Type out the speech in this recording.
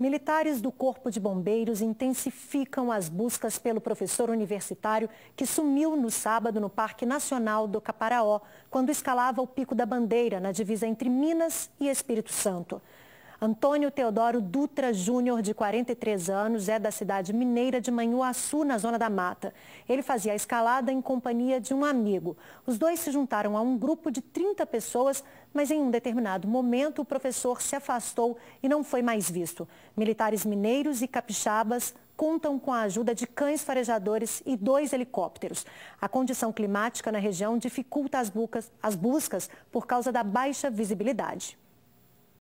Militares do Corpo de Bombeiros intensificam as buscas pelo professor universitário que sumiu no sábado no Parque Nacional do Caparaó, quando escalava o Pico da Bandeira, na divisa entre Minas e Espírito Santo. Antônio Teodoro Dutra Júnior, de 43 anos, é da cidade mineira de Manhuaçu, na Zona da Mata. Ele fazia a escalada em companhia de um amigo. Os dois se juntaram a um grupo de 30 pessoas, mas em um determinado momento o professor se afastou e não foi mais visto. Militares mineiros e capixabas contam com a ajuda de cães farejadores e dois helicópteros. A condição climática na região dificulta as, as buscas por causa da baixa visibilidade.